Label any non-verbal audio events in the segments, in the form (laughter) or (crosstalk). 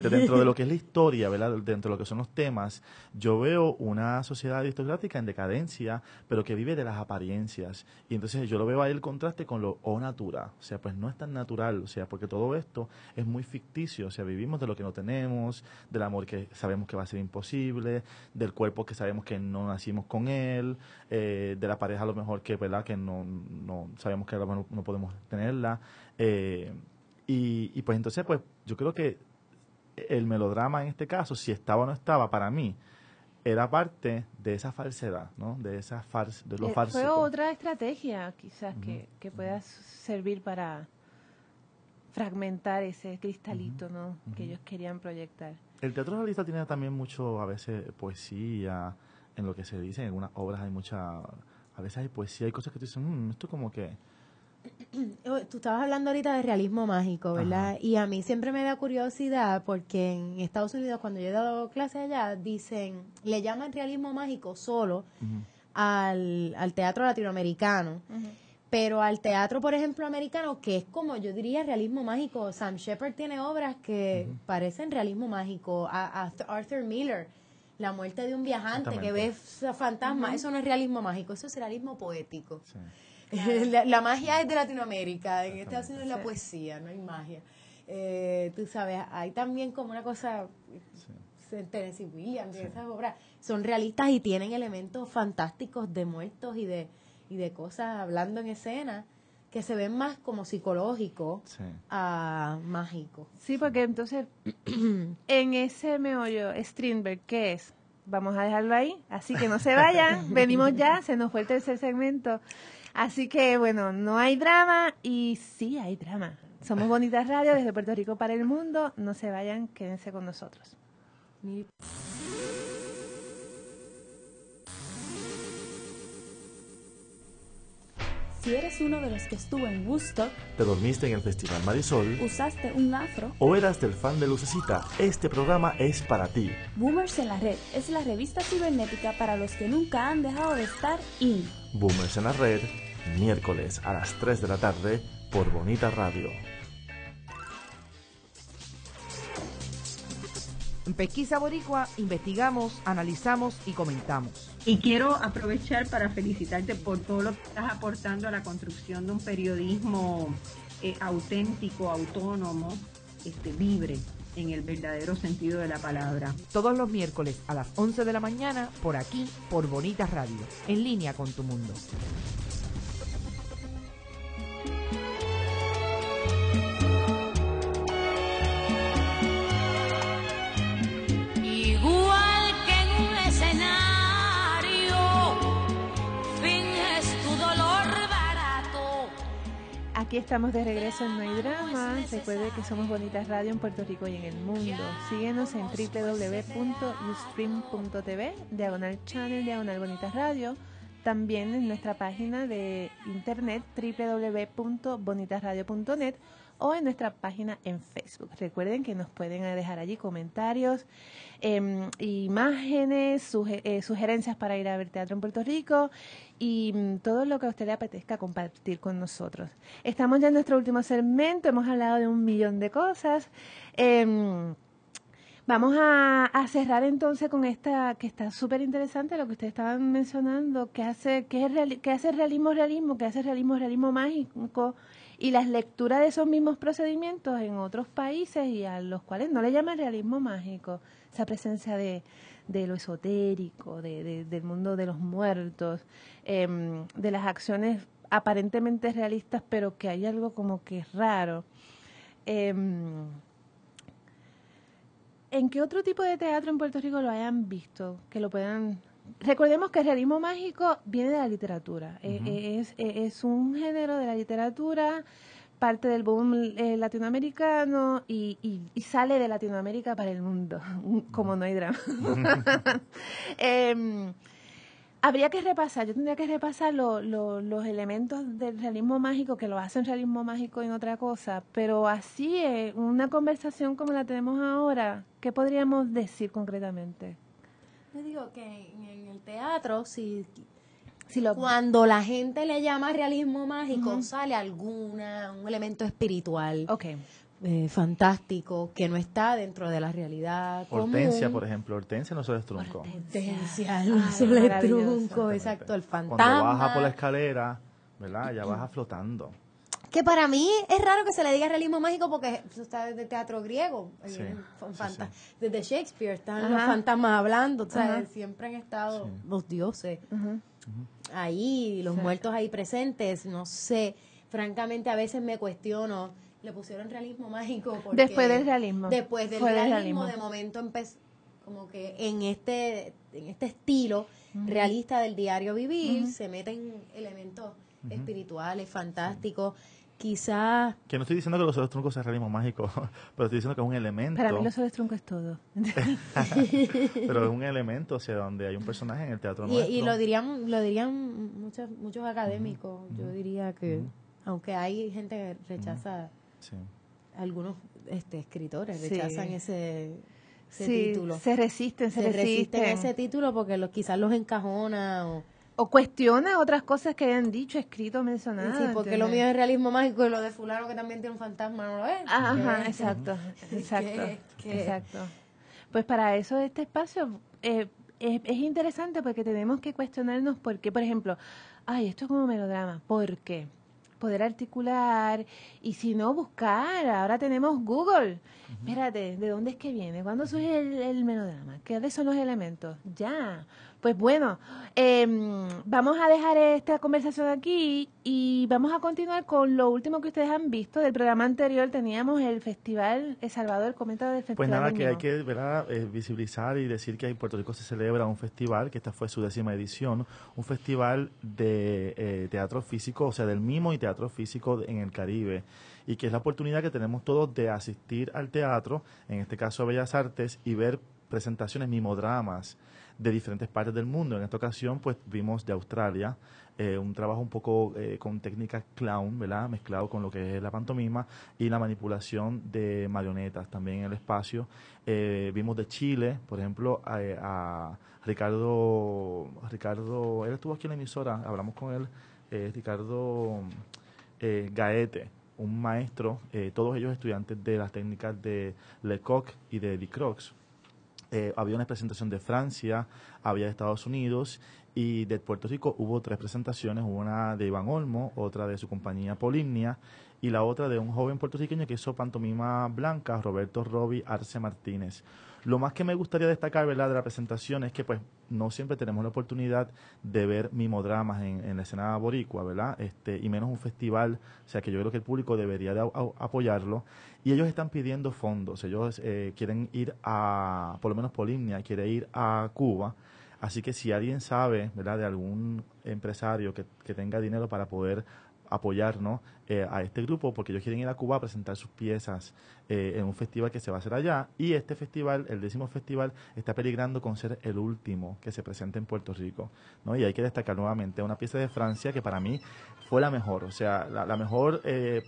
dentro de lo que es la historia, ¿verdad? dentro de lo que son los temas, yo veo una sociedad aristocrática en decadencia, pero que vive de las apariencias. Y entonces yo lo veo ahí el contraste con lo o natura. O sea, pues no es tan natural, o sea, porque todo esto es muy ficticio. O sea, vivimos de lo que no tenemos, del amor que sabemos que va a ser imposible, del cuerpo que sabemos que no nacimos con él, eh, de la pareja a lo mejor que, ¿verdad? que no, no sabemos que no podemos tenerla. Eh, y, y pues entonces, pues yo creo que el melodrama en este caso, si estaba o no estaba, para mí, era parte de esa falsedad, ¿no? De esa de lo eh, falso. Fue pues. otra estrategia, quizás, que, que, pueda servir para fragmentar ese cristalito, ¿no? Que ellos querían proyectar. El teatro realista tiene también mucho, a veces, poesía, en lo que se dice, en algunas obras hay mucha... A veces hay poesía, hay cosas que te dicen, esto mm, esto como que (clears throat) Oh, tú estabas hablando ahorita de realismo mágico, ¿verdad? Y a mí siempre me da curiosidad porque en Estados Unidos, cuando yo he dado clases allá, dicen, le llaman realismo mágico solo al, teatro latinoamericano. Pero al teatro, por ejemplo, americano, que es como yo diría realismo mágico, Sam Shepard tiene obras que parecen realismo mágico, a, Arthur Miller, la muerte de un viajante que ve fantasmas, eso no es realismo mágico, eso es realismo poético. (laughs) La, magia es de Latinoamérica, en Estados Unidos es la poesía, no hay magia. Eh, tú sabes, hay también como una cosa, se Tennessee Williams, esas obras, son realistas y tienen elementos fantásticos de muertos y de, y de cosas hablando en escena que se ven más como psicológico a mágico. Sí, porque entonces (clears throat) en ese meollo, Strindberg, ¿qué es? Vamos a dejarlo ahí, así que no se vayan, (laughs) venimos ya, se nos fue el tercer segmento. Así que bueno, no hay drama y sí hay drama. Somos (laughs) Bonitas Radio desde Puerto Rico para el mundo. No se vayan, quédense con nosotros. Si eres uno de los que estuvo en Woodstock, te dormiste en el Festival Marisol, usaste un afro o eras del fan de Lucecita, este programa es para ti. Boomers en la Red es la revista cibernética para los que nunca han dejado de estar in. Boomers en la Red miércoles a las 3 de la tarde por Bonita Radio. En Pesquisa Boricua investigamos, analizamos y comentamos. Y quiero aprovechar para felicitarte por todo lo que estás aportando a la construcción de un periodismo eh, auténtico, autónomo, este, libre en el verdadero sentido de la palabra. Todos los miércoles a las 11 de la mañana por aquí, por Bonita Radio, en línea con tu mundo. estamos de regreso en No hay drama. Recuerde que somos Bonitas Radio en Puerto Rico y en el mundo. Síguenos en www.ustream.tv, diagonal channel, diagonal Bonitas Radio. También en nuestra página de internet www.bonitasradio.net o en nuestra página en Facebook. Recuerden que nos pueden dejar allí comentarios, em, imágenes, eh, sugerencias para ir a ver teatro en Puerto Rico y mm, todo lo que a usted le apetezca compartir con nosotros. Estamos ya en nuestro último segmento, hemos hablado de un millón de cosas. Em, vamos a, cerrar entonces con esta que está súper interesante lo que ustedes estaban mencionando, que hace, que, que hace realismo realismo, que hace realismo realismo mágico y las lecturas de esos mismos procedimientos en otros países y a los cuales no le llaman realismo mágico, esa presencia de, de lo esotérico, del mundo de los muertos, em, de las acciones aparentemente realistas, pero que hay algo como que es raro. Em, ¿En qué otro tipo de teatro en Puerto Rico lo hayan visto? Que lo puedan recordemos que el realismo mágico viene de la literatura. Eh, eh, eh, es, un género de la literatura, parte del boom latinoamericano y, sale de Latinoamérica para el mundo, (laughs) como no hay drama. (laughs) Em, habría que repasar, yo tendría que repasar los elementos del realismo mágico que lo hacen realismo mágico en otra cosa, pero así, eh, una conversación como la tenemos ahora, ¿qué podríamos decir concretamente? Yo digo que en, el teatro, si, si cuando la gente le llama realismo mágico, sale alguna, un elemento espiritual. Eh, fantástico, que no está dentro de la realidad. Hortensia, por ejemplo, Hortensia no se ser truncó. Hortensia no se le truncó, exacto, el fantasma. Cuando baja por la escalera, ¿verdad? Ya baja flotando que para mí es raro que se le diga realismo mágico porque está desde teatro griego, eh, desde Shakespeare, están los fantasmas hablando, siempre han estado los dioses ahí, los muertos ahí presentes, no sé, francamente a veces me cuestiono, le pusieron realismo mágico. después del realismo. Después del, realismo, de momento empezó como que en este, en este estilo realista del diario vivir se meten elementos espirituales, fantásticos quizás... Que no estoy diciendo que los soles truncos sean realismo mágico, (laughs) pero estoy diciendo que es un elemento... Para mí los soles truncos es todo. (laughs) pero es un (laughs) elemento hacia donde hay un personaje en el teatro y, Y lo dirían, lo dirían muchos, muchos académicos, yo diría que, aunque hay gente que rechaza, algunos este, escritores rechazan ese... ese sí, se resisten, se, resisten. a ese título porque quizás los encajona o, o cuestiona otras cosas que han dicho, escrito, mencionado. Sí, porque lo mío es realismo mágico y lo de fulano que también tiene un fantasma, ¿no lo es? Ajá, exacto, exacto, exacto. Pues para eso este espacio eh, es, interesante porque tenemos que cuestionarnos por qué, por ejemplo, ay, esto es como melodrama, ¿por qué? poder articular y si no buscar, ahora tenemos Google. Espérate, ¿de dónde es que viene? ¿Cuándo surge el, el melodrama? ¿Qué son los elementos? Ya. Pues bueno, em, vamos a dejar esta conversación aquí y vamos a continuar con lo último que ustedes han visto. Del programa anterior teníamos el Festival El Salvador, comenta del pues Festival. Pues nada, que hay que eh, visibilizar y decir que en Puerto Rico se celebra un festival, que esta fue su décima edición, un festival de eh, teatro físico, o sea, del mimo y teatro físico en el Caribe y que es la oportunidad que tenemos todos de asistir al teatro, en este caso Bellas Artes, y ver presentaciones, mimodramas de diferentes partes del mundo. En esta ocasión, pues vimos de Australia eh, un trabajo un poco eh, con técnicas clown, ¿verdad? Mezclado con lo que es la pantomima y la manipulación de marionetas también en el espacio. Eh, vimos de Chile, por ejemplo, a, Ricardo, Ricardo, él estuvo aquí en la emisora, hablamos con él, Ricardo Gaete un maestro, todos ellos estudiantes de las técnicas de Lecoq y de Dicrox, eh, había una presentación de Francia, había de Estados Unidos y de Puerto Rico hubo tres presentaciones, una de Iván Olmo, otra de su compañía Polimnia y la otra de un joven puertorriqueño que hizo pantomima blanca, Roberto Roby Arce Martínez. Lo más que me gustaría destacar ¿verdad? de la presentación es que pues no siempre tenemos la oportunidad de ver mimodramas en, en la escena boricua, ¿verdad? Este, y menos un festival, o sea que yo creo que el público debería de apoyarlo. Y ellos están pidiendo fondos, ellos eh, quieren ir a, por lo menos Polimnia quiere ir a Cuba. Así que si alguien sabe, ¿verdad?, de algún empresario que, que tenga dinero para poder apoyar eh, a este grupo porque ellos quieren ir a Cuba a presentar sus piezas eh, en un festival que se va a hacer allá y este festival, el décimo festival, está peligrando con ser el último que se presente en Puerto Rico. Y hay que destacar nuevamente una pieza de Francia que para mí fue la mejor, o sea, la, mejor... Eh,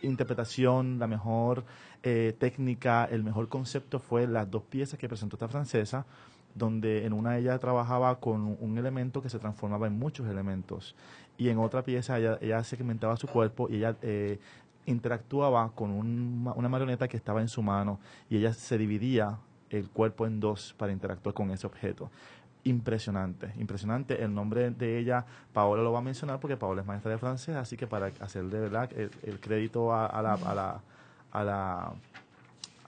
interpretación, la mejor técnica, el mejor concepto fue las dos piezas que presentó esta francesa, donde en una ella trabajaba con un elemento que se transformaba en muchos elementos y en otra pieza ella, segmentaba su cuerpo y ella eh, interactuaba con una marioneta que estaba en su mano y ella se dividía el cuerpo en dos para interactuar con ese objeto. Impresionante, impresionante. El nombre de ella, Paola lo va a mencionar porque Paola es maestra de francés, así que para hacerle ¿verdad? El, crédito a, la, a la,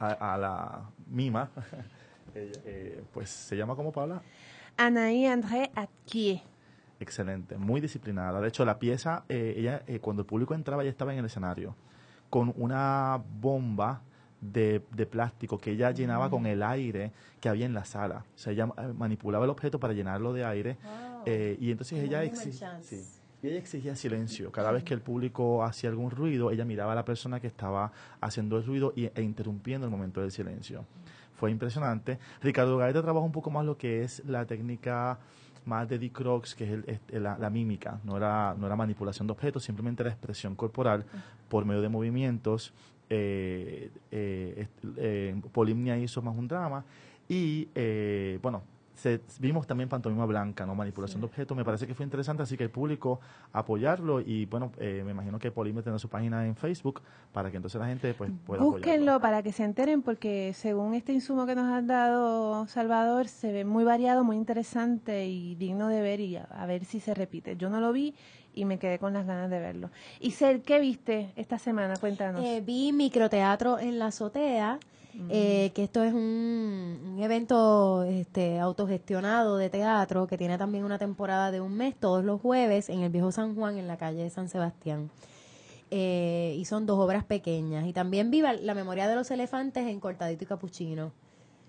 a la, mima, (laughs) eh, eh, pues se llama como Paola. Anaí André Atquier excelente, muy disciplinada. De hecho, la pieza, eh, ella, eh, cuando el público entraba, ella estaba en el escenario con una bomba de, plástico que ella llenaba con el aire que había en la sala. O sea, ella eh, manipulaba el objeto para llenarlo de aire. y entonces ella exigía, silencio. Cada vez que el público hacía algún ruido, ella miraba a la persona que estaba haciendo el ruido e interrumpiendo el momento del silencio fue impresionante. Ricardo Gaeta trabaja un poco más lo que es la técnica más de Dick Crox, que es este, la, mímica, no era, no era manipulación de objetos, simplemente la expresión corporal por medio de movimientos. Eh, eh, eh Polimnia hizo más un drama y, eh, bueno, se, vimos también pantomima blanca, ¿no? Manipulación de objetos. Me parece que fue interesante, así que el público apoyarlo. Y bueno, eh, me imagino que Polime tendrá su página en Facebook para que entonces la gente pues, pueda Búsquenlo para que se enteren, porque según este insumo que nos ha dado Salvador, se ve muy variado, muy interesante y digno de ver y a, ver si se repite. Yo no lo vi y me quedé con las ganas de verlo. Y Ser, ¿qué viste esta semana? Cuéntanos. Eh, vi microteatro en la azotea. Mm. Eh, que esto es un, evento este, autogestionado de teatro que tiene también una temporada de un mes todos los jueves en el viejo San Juan, en la calle de San Sebastián. Eh, y son dos obras pequeñas. Y también viva la memoria de los elefantes en Cortadito y Capuchino.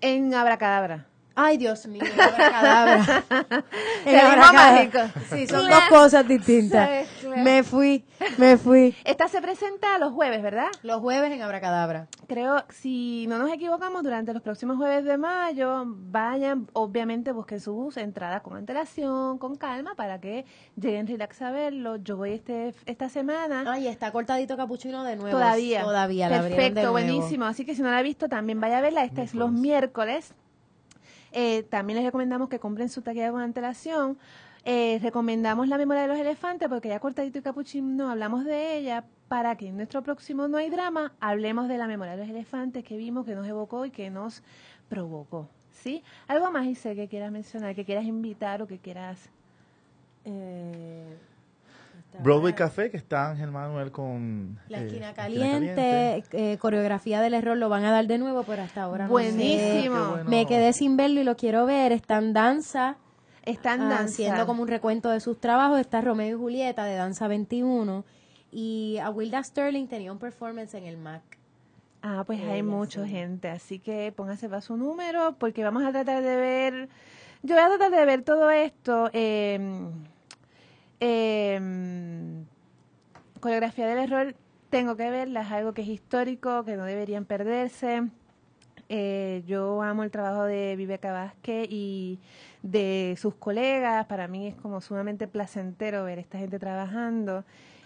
En Abracadabra. Ay, Dios mío, en abracadabra. (laughs) En abracadabra. Sí, son dos cosas distintas. Me fui, me fui. Esta se presenta los jueves, ¿verdad? Los jueves en Abracadabra. Creo, si no nos equivocamos, durante los próximos jueves de mayo, vayan, obviamente busquen sus entradas con antelación, con calma, para que lleguen relax a verlo. Yo voy este, esta semana. Ay, está cortadito capuchino de nuevo. Todavía. Todavía, la Perfecto, buenísimo. Así que si no la ha visto, también vaya a verla. Esta es los miércoles eh, también les recomendamos que compren su taquilla con antelación. Eh, recomendamos la memoria de los elefantes porque ya cortadito y capuchino hablamos de ella para que en nuestro próximo No hay drama hablemos de la memoria de los elefantes que vimos, que nos evocó y que nos provocó. ¿Sí? ¿Algo más, sé que quieras mencionar, que quieras invitar o que quieras... Eh Broadway Café, que está Ángel Manuel con... La eh, esquina caliente, eh, coreografía del error, lo van a dar de nuevo, pero hasta ahora Buenísimo. No sé. Buenísimo. Me quedé sin verlo y lo quiero ver. Está en danza. Está en ah, danza. Haciendo como un recuento de sus trabajos. Está Romeo y Julieta de Danza 21. Y a Wilda Sterling tenía un performance en el MAC. Ah, pues hay mucha gente, así que póngase para su número porque vamos a tratar de ver, yo voy a tratar de ver todo esto. Eh, eh, coreografía del error, tengo que verla, es algo que es histórico, que no deberían perderse. Eh, yo amo el trabajo de Viveca Vázquez y de sus colegas. Para mí es como sumamente placentero ver esta gente trabajando.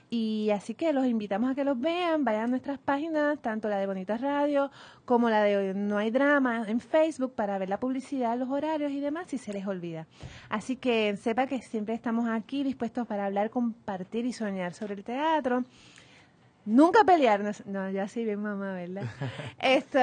Y así que los invitamos a que los vean, vayan a nuestras páginas, tanto la de Bonitas Radio como la de No hay drama en Facebook para ver la publicidad, los horarios y demás si se les olvida. Así que sepa que siempre estamos aquí dispuestos para hablar, compartir y soñar sobre el teatro. Nunca pelearnos. No, ya sí, bien mamá, ¿verdad? (laughs) Esto.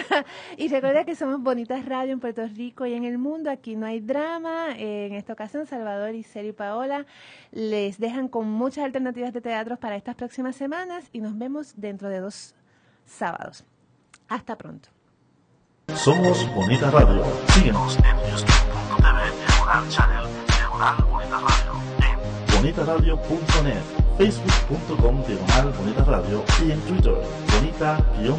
(laughs) y recuerda que somos Bonitas Radio en Puerto Rico y en el mundo. Aquí no hay drama. Eh, en esta ocasión, Salvador y Seri Paola les dejan con muchas alternativas de teatros para estas próximas semanas y nos vemos dentro de dos sábados. Hasta pronto. Somos Bonitas Radio. Síguenos en Radio, en facebook.com diagonal bonita radio y en Twitter bonita-radio.